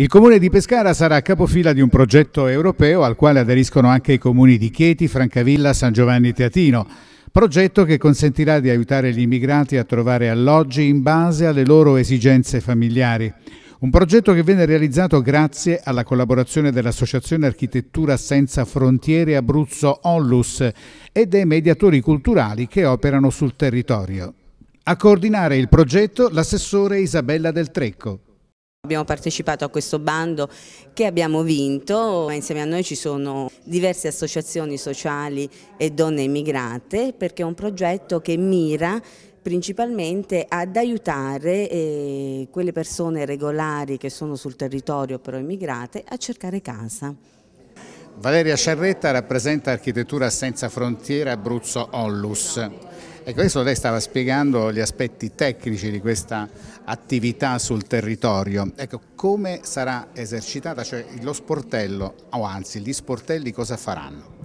Il comune di Pescara sarà capofila di un progetto europeo al quale aderiscono anche i comuni di Chieti, Francavilla, San Giovanni Teatino. Progetto che consentirà di aiutare gli immigrati a trovare alloggi in base alle loro esigenze familiari. Un progetto che viene realizzato grazie alla collaborazione dell'Associazione Architettura Senza Frontiere Abruzzo Onlus e dei mediatori culturali che operano sul territorio. A coordinare il progetto l'assessore Isabella Del Trecco. Abbiamo partecipato a questo bando che abbiamo vinto, insieme a noi ci sono diverse associazioni sociali e donne immigrate perché è un progetto che mira principalmente ad aiutare eh, quelle persone regolari che sono sul territorio però immigrate a cercare casa. Valeria Sciarretta rappresenta Architettura Senza Frontiere Abruzzo Onlus. Ecco, adesso lei stava spiegando gli aspetti tecnici di questa attività sul territorio. Ecco, come sarà esercitata? Cioè lo sportello, o anzi gli sportelli cosa faranno?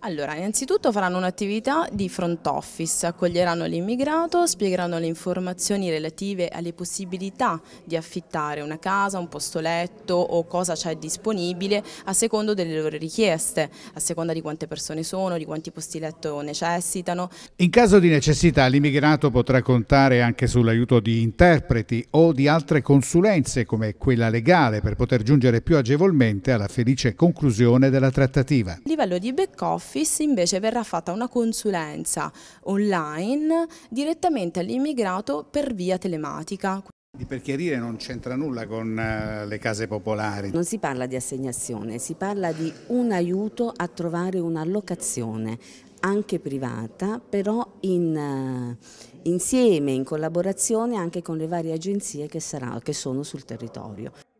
Allora, innanzitutto faranno un'attività di front office, accoglieranno l'immigrato, spiegheranno le informazioni relative alle possibilità di affittare una casa, un posto letto o cosa c'è disponibile a secondo delle loro richieste, a seconda di quante persone sono, di quanti posti letto necessitano. In caso di necessità necessità, l'immigrato potrà contare anche sull'aiuto di interpreti o di altre consulenze come quella legale per poter giungere più agevolmente alla felice conclusione della trattativa. A livello di back office invece verrà fatta una consulenza online direttamente all'immigrato per via telematica. Per chiarire non c'entra nulla con eh, le case popolari. Non si parla di assegnazione, si parla di un aiuto a trovare una locazione anche privata, però in, eh, insieme, in collaborazione anche con le varie agenzie che, sarà, che sono sul territorio.